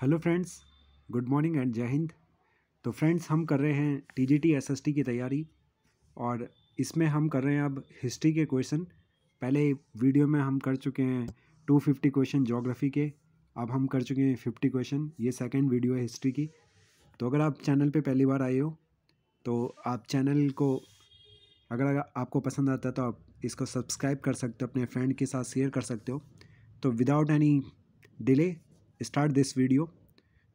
hello friends good morning and जय हिंद तो फ्रेंड्स हम कर रहे हैं T G T S S T की तैयारी और इसमें हम कर रहे हैं अब हिस्ट्री के क्वेश्चन पहले वीडियो में हम कर चुके हैं टू फिफ्टी क्वेश्चन जोग्राफ़ी के अब हम कर चुके हैं फिफ्टी क्वेश्चन ये सेकेंड वीडियो है हिस्ट्री की तो अगर आप चैनल पर पहली बार आए हो तो आप चैनल को अगर आपको पसंद आता है तो आप इसको सब्सक्राइब कर सकते हो अपने फ्रेंड के साथ शेयर कर सकते हो तो without any delay start this video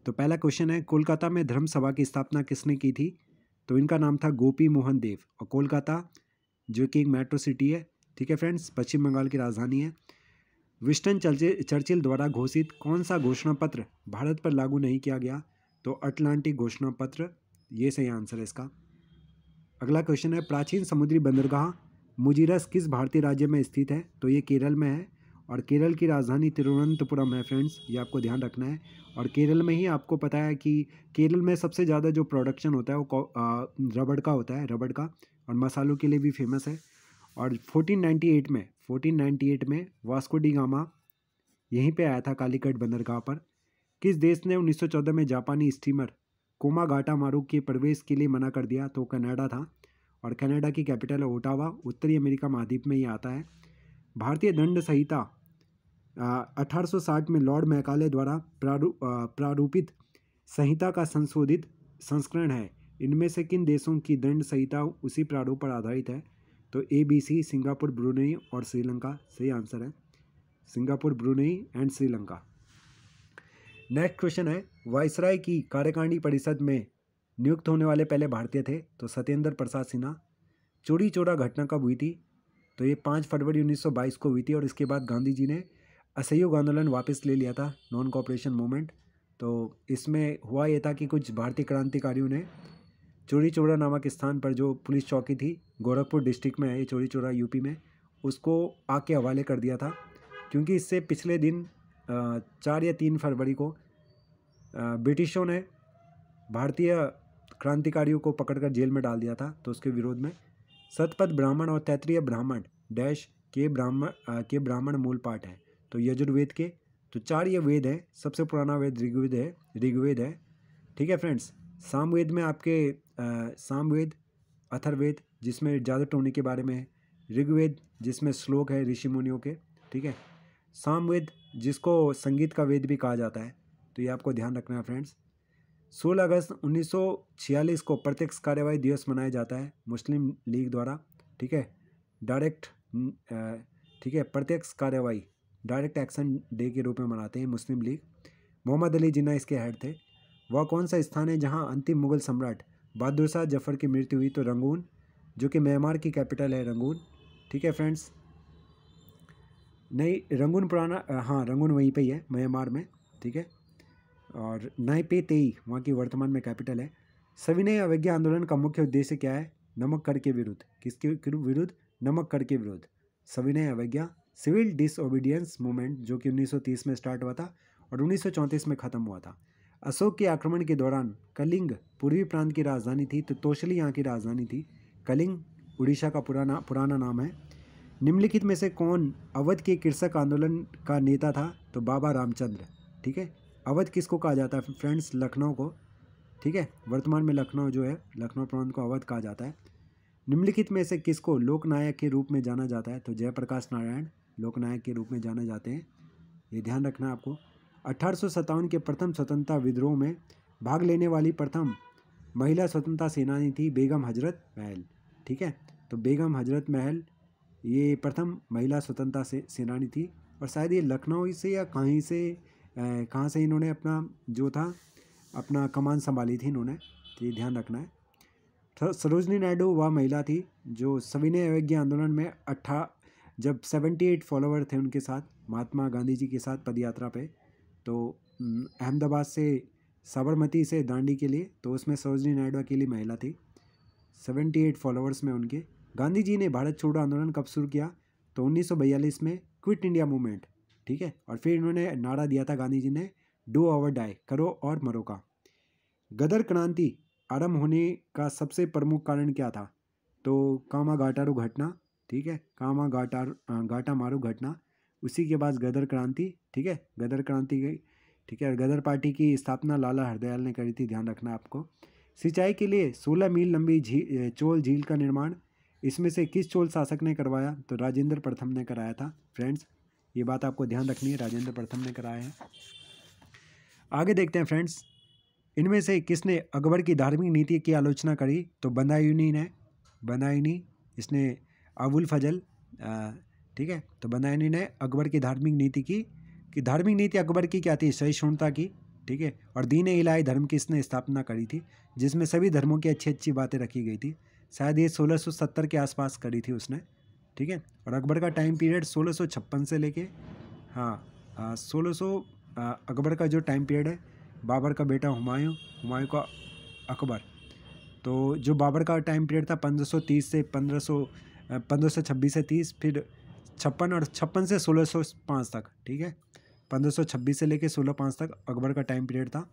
तो पहला क्वेश्चन है कोलकाता में धर्म सभा की स्थापना किसने की थी तो इनका नाम था गोपी मोहन देव और कोलकाता जो कि एक मेट्रो सिटी है ठीक है फ्रेंड्स पश्चिम बंगाल की राजधानी है विस्टन चर्चिल द्वारा घोषित कौन सा घोषणा पत्र भारत पर लागू नहीं किया गया तो अटलांटिक घोषणा पत्र ये सही आंसर है इसका अगला क्वेश्चन है प्राचीन समुद्री बंदरगाह मुजीरस किस भारतीय राज्य में स्थित है तो ये केरल में है और केरल की राजधानी तिरुवनंतपुरम है फ्रेंड्स ये आपको ध्यान रखना है और केरल में ही आपको पता है कि केरल में सबसे ज़्यादा जो प्रोडक्शन होता है वो रबड़ का होता है रबड़ का और मसालों के लिए भी फेमस है और 1498 में 1498 में वास्को डी गामा यहीं पे आया था कालीकट बंदरगाह पर किस देश ने 1914 में जापानी स्टीमर कोमा घाटा मारू के प्रवेश के लिए मना कर दिया तो कनाडा था और कनाडा की कैपिटल है ओटावा उत्तरी अमेरिका महाद्वीप में ही आता है भारतीय दंड संहिता 1860 में लॉर्ड मैकाले द्वारा प्रारू प्रारूपित संहिता का संशोधित संस्करण है इनमें से किन देशों की दंड संहिता उसी प्रारूप पर आधारित है तो A B C Singapore Brunei और श्रीलंका सही आंसर है Singapore Brunei and Sri Lanka next question है वायसराय की कार्यकारिणी परिषद में नियुक्त होने वाले पहले भारतीय थे तो सत्येंद्र प्रसाद सिन्हा चोरी चोरा घटना कब हुई थी तो ये पाँच फरवरी 1922 को हुई थी और इसके बाद गांधी जी ने असहयोग आंदोलन वापस ले लिया था नॉन कॉपरेशन मूवमेंट तो इसमें हुआ यह था कि कुछ भारतीय क्रांतिकारियों ने चोरी चोरा नामक स्थान पर जो पुलिस चौकी थी गोरखपुर डिस्ट्रिक्ट में है ये चोरी चोरा यूपी में उसको आग के हवाले कर दिया था क्योंकि इससे पिछले दिन चार या तीन फरवरी को ब्रिटिशों ने भारतीय क्रांतिकारियों को पकड़कर जेल में डाल दिया था तो उसके विरोध में सतपथ ब्राह्मण और तैतरीय ब्राह्मण डैश के ब्राह्मण के ब्राह्मण मूल पाठ है तो यजुर्वेद के तो चार ये वेद हैं सबसे पुराना वेद ऋग्वेद है ऋग्वेद है ठीक है फ्रेंड्स सामवेद में आपके सामवेद अथर्वेद जिसमें ज़्यादा टोनी के बारे में है ऋग्वेद जिसमें श्लोक है ऋषि मुनियों के ठीक है सामवेद जिसको संगीत का वेद भी कहा जाता है तो ये आपको ध्यान रखना है फ्रेंड्स सोलह अगस्त 1946 को प्रत्यक्ष कार्यवाही दिवस मनाया जाता है मुस्लिम लीग द्वारा ठीक है डायरेक्ट ठीक है प्रत्यक्ष कार्यवाही डायरेक्ट एक्शन डे के रूप में मनाते हैं मुस्लिम लीग मोहम्मद अली जिन्ना इसके हेड थे वह कौन सा स्थान है जहां अंतिम मुगल सम्राट बहादुर शाह जफर की मृत्यु हुई तो रंगून जो कि म्यांमार की कैपिटल है रंगून ठीक है फ्रेंड्स नहीं रंगून पुराना हाँ रंगून वहीं पे ही है म्यांमार में ठीक है और नई पे तेई वहाँ की वर्तमान में कैपिटल है सविनय अवज्ञा आंदोलन का मुख्य उद्देश्य क्या है नमक कर के विरुद्ध किसके विरुद्ध नमक कर के विरुद्ध सविनय अवज्ञा सिविल डिसओबीडियंस मूवमेंट जो कि 1930 में स्टार्ट हुआ था और 1934 में ख़त्म हुआ था अशोक के आक्रमण के दौरान कलिंग पूर्वी प्रांत की राजधानी थी तो तोशली यहाँ की राजधानी थी कलिंग उड़ीसा का पुराना पुराना नाम है निम्नलिखित में से कौन अवध के कृषक आंदोलन का नेता था तो बाबा रामचंद्र ठीक है अवध किसको कहा जाता है फ्रेंड्स लखनऊ को ठीक है वर्तमान में लखनऊ जो है लखनऊ प्रांत को अवध कहा जाता है निम्नलिखित में से किसको लोकनायक के रूप में जाना जाता है तो जयप्रकाश नारायण लोकनायक के रूप में जाने जाते हैं ये ध्यान रखना आपको अठारह के प्रथम स्वतंत्रता विद्रोह में भाग लेने वाली प्रथम महिला स्वतंत्रता सेनानी थी बेगम हजरत महल ठीक है तो बेगम हजरत महल ये प्रथम महिला स्वतंत्रता से सेनानी थी और शायद ये लखनऊ से या कहीं से कहाँ से इन्होंने अपना जो था अपना कमान संभाली थी इन्होंने तो ये ध्यान रखना है सरोजनी नायडू वह महिला थी जो सविनय अवज्ञा आंदोलन में अट्ठा जब सेवेंटी एट फॉलोवर थे उनके साथ महात्मा गांधी जी के साथ पदयात्रा पे तो अहमदाबाद से साबरमती से दांडी के लिए तो उसमें सरोजनी नायडू अकेली महिला थी सेवेंटी एट फॉलोअर्स में उनके गांधी जी ने भारत छोड़ो आंदोलन कब शुरू किया तो उन्नीस में क्विट इंडिया मूवमेंट ठीक है और फिर इन्होंने नारा दिया था गांधी जी ने डू आवर डाई करो और मरो का गदर क्रांति आरंभ होने का सबसे प्रमुख कारण क्या था तो घाटारू घटना ठीक है कामा घाटा घाटा मारू घटना उसी के बाद गदर क्रांति ठीक है गदर क्रांति गई ठीक है गदर पार्टी की स्थापना लाला हरदयाल ने करी थी ध्यान रखना आपको सिंचाई के लिए 16 मील लंबी झील चोल झील का निर्माण इसमें से किस चोल शासक ने करवाया तो राजेंद्र प्रथम ने कराया था फ्रेंड्स ये बात आपको ध्यान रखनी है राजेंद्र प्रथम ने कराया है आगे देखते हैं फ्रेंड्स इनमें से किसने अकबर की धार्मिक नीति की आलोचना करी तो बंदायूनी ने बंदायूनी इसने अबुल फजल ठीक है तो यानी ने अकबर की धार्मिक नीति की कि धार्मिक नीति अकबर की क्या थी सहिष्णुता की ठीक है और दीन इलाही धर्म की इसने स्थापना करी थी जिसमें सभी धर्मों की अच्छी अच्छी बातें रखी गई थी शायद ये 1670 के आसपास करी थी उसने ठीक है और अकबर का टाइम पीरियड 1656 से लेके हाँ सोलह सौ अकबर का जो टाइम पीरियड है बाबर का बेटा हुमायूं हुमायूं का अकबर तो जो बाबर का टाइम पीरियड था तीस से पंद्रह पंद्रह सौ छब्बीस से तीस फिर छप्पन और छप्पन से सोलह सौ पाँच तक ठीक है पंद्रह सौ छब्बीस से लेकर सोलह पाँच तक अकबर का टाइम पीरियड था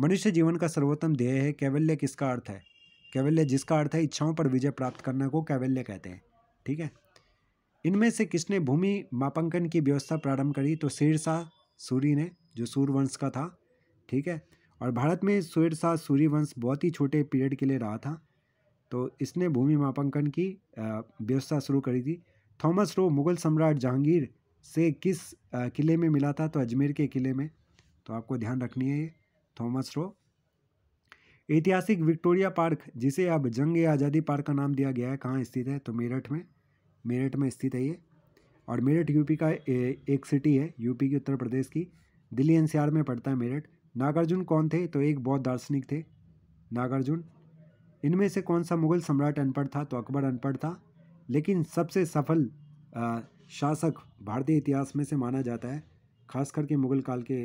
मनुष्य जीवन का सर्वोत्तम ध्येय है कैवल्य किसका अर्थ है कैवल्य जिसका अर्थ है इच्छाओं पर विजय प्राप्त करने को कैवल्य कहते हैं ठीक है इनमें से किसने भूमि मापांकन की व्यवस्था प्रारंभ करी तो शेरशाह सूरी ने जो सूर्यवंश का था ठीक है और भारत में शेरशाह सूर्यवंश बहुत ही छोटे पीरियड के लिए रहा था तो इसने भूमि मापांकन की व्यवस्था शुरू करी थी थॉमस रो मुगल सम्राट जहांगीर से किस किले में मिला था तो अजमेर के किले में तो आपको ध्यान रखनी है ये थॉमस रो ऐतिहासिक विक्टोरिया पार्क जिसे अब जंग या आज़ादी पार्क का नाम दिया गया है कहाँ स्थित है तो मेरठ में मेरठ में स्थित है ये और मेरठ यूपी का ए, एक सिटी है यूपी की उत्तर प्रदेश की दिल्ली एनसीआर में पड़ता है मेरठ नागार्जुन कौन थे तो एक बौद्ध दार्शनिक थे नागार्जुन इनमें से कौन सा मुग़ल सम्राट अनपढ़ था तो अकबर अनपढ़ था लेकिन सबसे सफल शासक भारतीय इतिहास में से माना जाता है खास करके मुग़ल काल के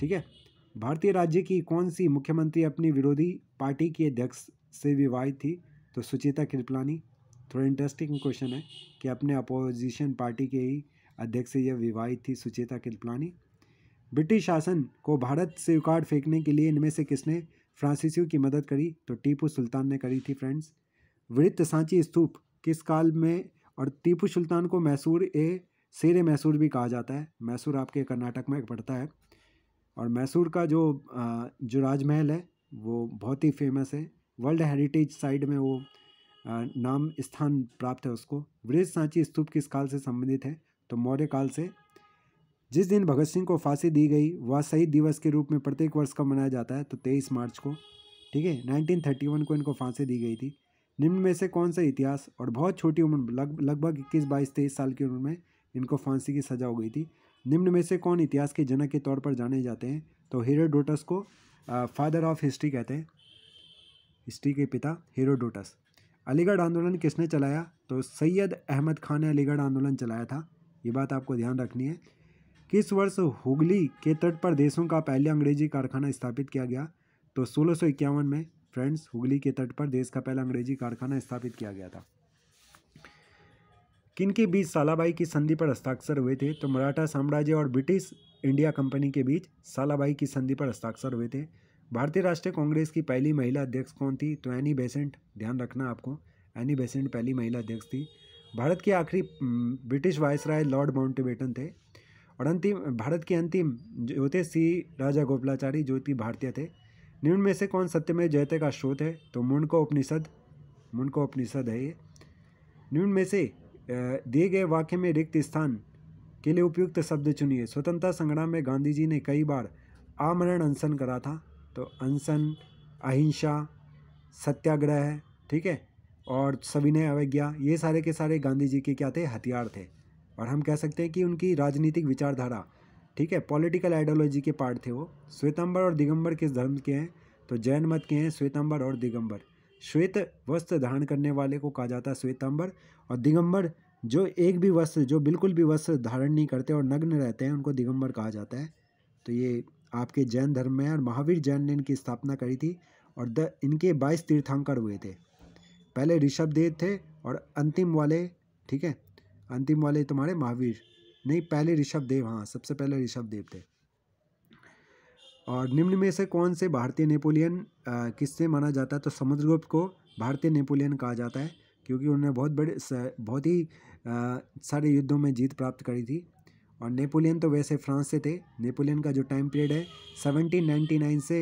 ठीक है भारतीय राज्य की कौन सी मुख्यमंत्री अपनी विरोधी पार्टी की अध्यक्ष से विवाहित थी तो सुचेता कृपलानी थोड़ा इंटरेस्टिंग क्वेश्चन है कि अपने अपोजिशन पार्टी के ही अध्यक्ष से यह विवाहित थी सुचेता कृपलानी ब्रिटिश शासन को भारत से उकाड़ फेंकने के लिए इनमें से किसने फ्रांसीसियों की मदद करी तो टीपू सुल्तान ने करी थी फ्रेंड्स वृत्त सांची स्तूप किस काल में और टीपू सुल्तान को मैसूर ए शेर मैसूर भी कहा जाता है मैसूर आपके कर्नाटक में पड़ता है और मैसूर का जो जो राजमहल है वो बहुत ही फेमस है वर्ल्ड हेरिटेज साइट में वो नाम स्थान प्राप्त है उसको वृद्ध सांची स्तूप किस काल से संबंधित है तो मौर्य काल से जिस दिन भगत सिंह को फांसी दी गई वह शहीद दिवस के रूप में प्रत्येक वर्ष का मनाया जाता है तो तेईस मार्च को ठीक है नाइनटीन को इनको फांसी दी गई थी निम्न में से कौन सा इतिहास और बहुत छोटी उम्र लगभग इक्कीस बाईस तेईस साल की उम्र में इनको फांसी की सजा हो गई थी निम्न में से कौन इतिहास के जनक के तौर पर जाने जाते हैं तो हीरोडोटस को फादर ऑफ हिस्ट्री कहते हैं हिस्ट्री के पिता हीरोडोटस अलीगढ़ आंदोलन किसने चलाया तो सैयद अहमद खान ने अलीगढ़ आंदोलन चलाया था ये बात आपको ध्यान रखनी है किस वर्ष हुगली के तट पर देशों का पहला अंग्रेजी कारखाना स्थापित किया गया तो सोलह में फ्रेंड्स हुगली के तट पर देश का पहला अंग्रेजी कारखाना स्थापित किया गया था किनके बीच सालाबाई की संधि पर हस्ताक्षर हुए थे तो मराठा साम्राज्य और ब्रिटिश इंडिया कंपनी के बीच सालाबाई की संधि पर हस्ताक्षर हुए थे भारतीय राष्ट्रीय कांग्रेस की पहली महिला अध्यक्ष कौन थी तो एनी बेसेंट ध्यान रखना आपको एनी बेसेंट पहली महिला अध्यक्ष थी भारत के आखिरी ब्रिटिश वायसराय लॉर्ड माउंटेबेटन थे और अंतिम भारत के अंतिम ज्योतिष सी राजा गोपालाचारी ज्योति भारतीय थे निम्न में से कौन सत्यमय जयते का स्रोत है तो मुंडको उपनिषद मुंडको उपनिषद है ये निम्न में से दिए गए वाक्य में रिक्त स्थान के लिए उपयुक्त शब्द चुनिए स्वतंत्रता संग्राम में गांधी जी ने कई बार आमरण अनशन करा था तो अनशन अहिंसा सत्याग्रह ठीक है और सविनय अवज्ञा ये सारे के सारे गांधी जी के क्या थे हथियार थे और हम कह सकते हैं कि उनकी राजनीतिक विचारधारा ठीक है पॉलिटिकल आइडियोलॉजी के पार्ट थे वो श्वेतंबर और दिगंबर किस धर्म के हैं तो जैन मत के हैं श्वेतंबर और दिगंबर श्वेत वस्त्र धारण करने वाले को कहा जाता है श्वेतंबर और दिगंबर जो एक भी वस्त्र जो बिल्कुल भी वस्त्र धारण नहीं करते और नग्न रहते हैं उनको दिगंबर कहा जाता है तो ये आपके जैन धर्म में और महावीर जैन ने इनकी स्थापना करी थी और द इनके बाईस तीर्थंकर हुए थे पहले ऋषभदेव थे और अंतिम वाले ठीक है अंतिम वाले तुम्हारे महावीर नहीं पहले ऋषभ देव हाँ सबसे पहले ऋषभ देव थे और निम्न में से कौन से भारतीय नेपोलियन किससे माना जाता है तो समुद्रगुप्त को भारतीय नेपोलियन कहा जाता है क्योंकि उन्होंने बहुत बड़े बहुत ही सारे युद्धों में जीत प्राप्त करी थी और नेपोलियन तो वैसे फ्रांस से थे नेपोलियन का जो टाइम पीरियड है 1799 से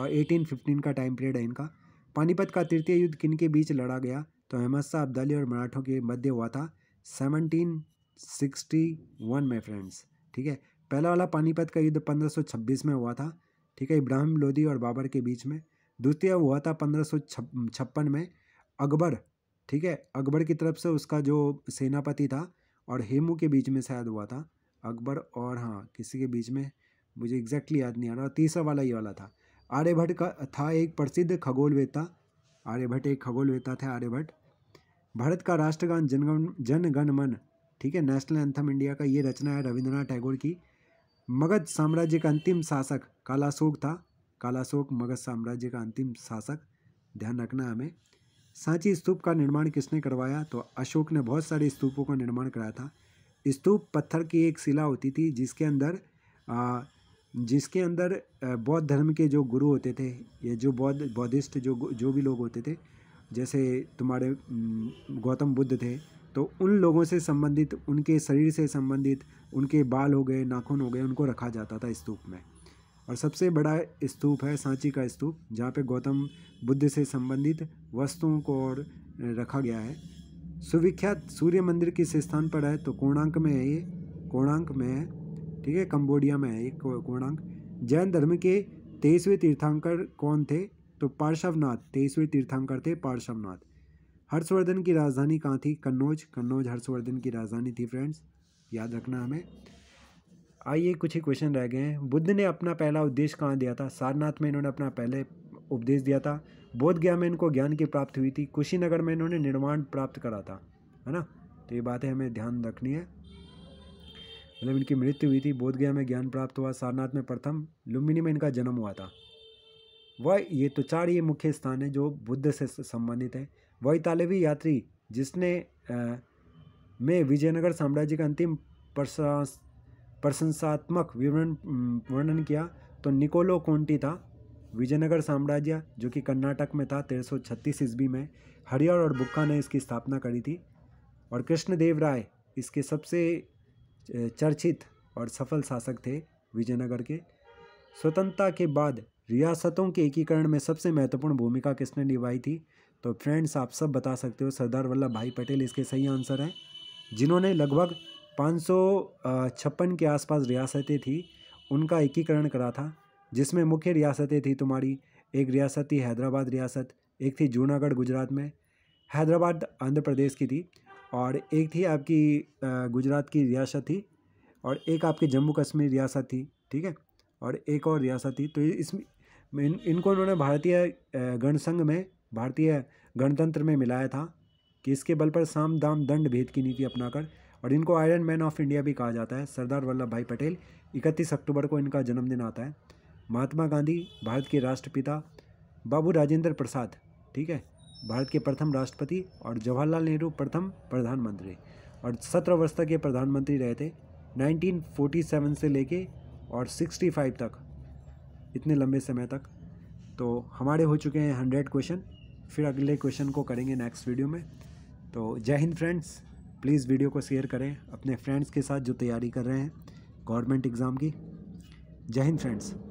और 1815 का टाइम पीरियड है इनका पानीपत का तृतीय युद्ध किन के बीच लड़ा गया तो अहमद शाह अब्दाली और मराठों के मध्य हुआ था सेवनटीन सिक्सटी वन में फ्रेंड्स ठीक है पहला वाला पानीपत का युद्ध 1526 में हुआ था ठीक है इब्राहिम लोदी और बाबर के बीच में द्वितीय हुआ था पंद्रह में अकबर ठीक है अकबर की तरफ से उसका जो सेनापति था और हेमू के बीच में शायद हुआ था अकबर और हाँ किसी के बीच में मुझे एग्जैक्टली याद नहीं आ रहा तीसरा वाला ये वाला था आर्यभट्ट का था एक प्रसिद्ध खगोलवेता आर्यभट्ट एक खगोलवेता थे आर्यभट्ट भारत का राष्ट्रगान जनगण जनगण मन ठीक है नेशनल एंथम इंडिया का ये रचना है रविंद्रनाथ टैगोर की मगध साम्राज्य का अंतिम शासक कालाशोक था कालाशोक मगध साम्राज्य का अंतिम शासक ध्यान रखना हमें सांची स्तूप का निर्माण किसने करवाया तो अशोक ने बहुत सारे स्तूपों का निर्माण कराया था स्तूप पत्थर की एक शिला होती थी जिसके अंदर आ, जिसके अंदर बौद्ध धर्म के जो गुरु होते थे या जो बौद्ध बौद्धिस्ट जो जो भी लोग होते थे जैसे तुम्हारे गौतम बुद्ध थे तो उन लोगों से संबंधित उनके शरीर से संबंधित उनके बाल हो गए नाखून हो गए उनको रखा जाता था स्तूप में और सबसे बड़ा स्तूप है सांची का स्तूप जहाँ पे गौतम बुद्ध से संबंधित वस्तुओं को और रखा गया है सुविख्यात सूर्य मंदिर किस स्थान पर है तो कोणांक में है ये कोणांक में है ठीक है कंबोडिया में है ये कोणांक जैन धर्म के तेईसवें तीर्थंकर कौन थे तो पार्श्वनाथ तेईसवें तीर्थंकर थे पार्श्वनाथ हर्षवर्धन की राजधानी कहाँ थी कन्नौज कन्नौज हर्षवर्धन की राजधानी थी फ्रेंड्स याद रखना हमें आइए कुछ ही क्वेश्चन रह गए हैं बुद्ध ने अपना पहला उद्देश्य कहाँ दिया था सारनाथ में इन्होंने अपना पहले उपदेश दिया था बोध गया में इनको ज्ञान की प्राप्ति हुई थी कुशीनगर में इन्होंने निर्माण प्राप्त करा था है ना तो ये बातें हमें ध्यान रखनी है मतलब इनकी मृत्यु हुई थी बोधगया में ज्ञान प्राप्त हुआ सारनाथ में प्रथम लुम्बिनी में इनका जन्म हुआ था वह ये तो चार ये मुख्य स्थान है जो बुद्ध से संबंधित है वह इतालवी यात्री जिसने आ, में विजयनगर साम्राज्य का अंतिम प्रशंसात्मक विवरण वर्णन किया तो निकोलो कोंटी था विजयनगर साम्राज्य जो कि कर्नाटक में था तेरह सौ छत्तीस ईस्वी में हरिहर और बुक्का ने इसकी स्थापना करी थी और कृष्णदेव राय इसके सबसे चर्चित और सफल शासक थे विजयनगर के स्वतंत्रता के बाद रियासतों के एकीकरण में सबसे महत्वपूर्ण भूमिका किसने निभाई थी तो फ्रेंड्स आप सब बता सकते हो सरदार वल्लभ भाई पटेल इसके सही आंसर हैं जिन्होंने लगभग पाँच के आसपास रियासतें थी उनका एकीकरण करा था जिसमें मुख्य रियासतें थी तुम्हारी एक रियासत थी हैदराबाद रियासत एक थी जूनागढ़ गुजरात में हैदराबाद आंध्र प्रदेश की थी और एक थी आपकी गुजरात की रियासत थी और एक आपकी जम्मू कश्मीर रियासत थी ठीक है और एक और रियासती तो इसमें इन, इनको उन्होंने भारतीय गणसंघ में भारतीय गणतंत्र में मिलाया था कि इसके बल पर साम दाम दंड भेद की नीति अपनाकर और इनको आयरन मैन ऑफ इंडिया भी कहा जाता है सरदार वल्लभ भाई पटेल इकतीस अक्टूबर को इनका जन्मदिन आता है महात्मा गांधी भारत के राष्ट्रपिता बाबू राजेंद्र प्रसाद ठीक है भारत के प्रथम राष्ट्रपति और जवाहरलाल नेहरू प्रथम प्रधानमंत्री और सत्रह वर्ष तक ये प्रधानमंत्री रहे थे 1947 से लेके और 65 तक इतने लंबे समय तक तो हमारे हो चुके हैं हंड्रेड क्वेश्चन फिर अगले क्वेश्चन को करेंगे नेक्स्ट वीडियो में तो जय हिंद फ्रेंड्स प्लीज़ वीडियो को शेयर करें अपने फ्रेंड्स के साथ जो तैयारी कर रहे हैं गवर्नमेंट एग्ज़ाम की जय हिंद फ्रेंड्स